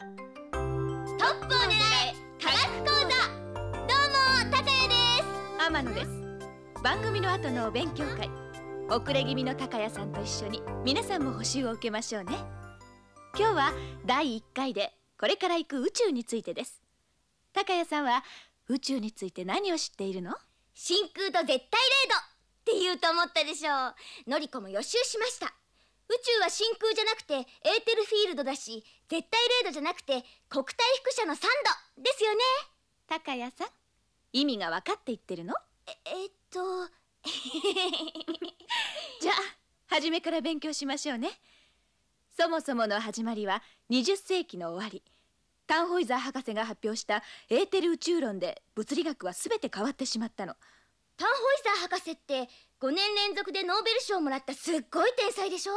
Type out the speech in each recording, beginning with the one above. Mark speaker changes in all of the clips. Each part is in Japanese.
Speaker 1: トップを狙え科学講座どうも高谷です天野です番組の後のお勉強会遅れ気味の高谷さんと一緒に皆さんも補習を受けましょうね今日は第1回でこれから行く宇宙についてです高谷さんは宇宙について何を知っているの真空と絶対零度って
Speaker 2: 言うと思ったでしょうのりこも予習しました宇宙は真空じゃなくてエーテルフィールドだし絶対零度じゃなくて国体副社のサンドですよね
Speaker 1: 高谷さん意味が分かって言ってるのええっと じゃあ初めから勉強しましょうねそもそもの始まりは20世紀の終わりタンホイザー博士が発表したエーテル宇宙論で物理学は全て変わってしまったの。タンホイザー博士って
Speaker 2: 5年連続でノーベル賞をもらったすっごい天才でしょ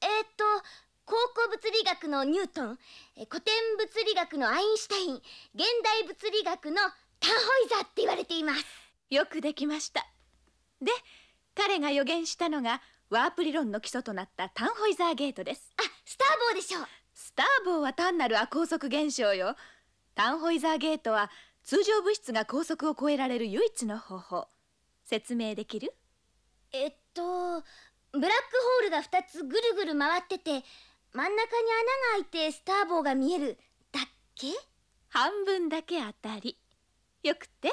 Speaker 2: えー、っと高校物理学のニュートン古典物理学のアインシュタイン現代物理
Speaker 1: 学のタンホイザーって言われていますよくできましたで彼が予言したのがワープ理論の基礎となったタンホイザーゲートですあスターボーでしょうスターボーは単なる亜光速現象よタンホイザーゲートは通常物質が高速を超えられる唯一の方法説明できるえっとブラックホールが2つぐるぐる回ってて真ん中に穴が開いてスターボーが見えるだっけ半分だけ当たりよくって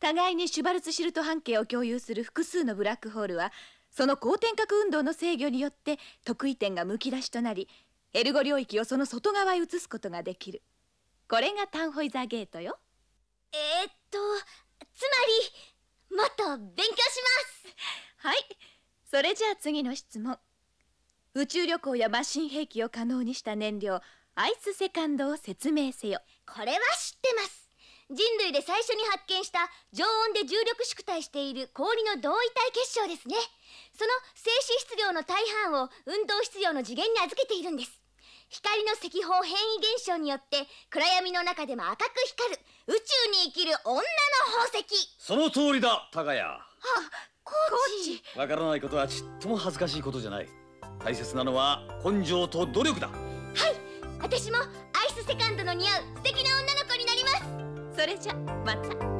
Speaker 1: 互いにシュバルツシルト半径を共有する複数のブラックホールはその高転角運動の制御によって得意点がむき出しとなりエルゴ領域をその外側へ移すことができるこれがタンホイザーゲートよえー、っとつ勉強しますはいそれじゃあ次の質問宇宙旅行やマシン兵器を可能にした燃料アイスセカンドを説明せよこれは知ってます人類で最初に発見した常温で重力縮帯している氷の同位
Speaker 2: 体結晶ですねその静止質量の大半を運動質量の次元に預けているんです光の赤方変異現象によって暗闇の中でも赤く光る宇宙に生きる女の宝石その通りだ高谷あコーチわからないことはちっとも恥ずかしいことじゃない大切なのは根性と努力だはい私もアイスセカンドの似合う素敵な女の子になりま
Speaker 1: すそれじゃまた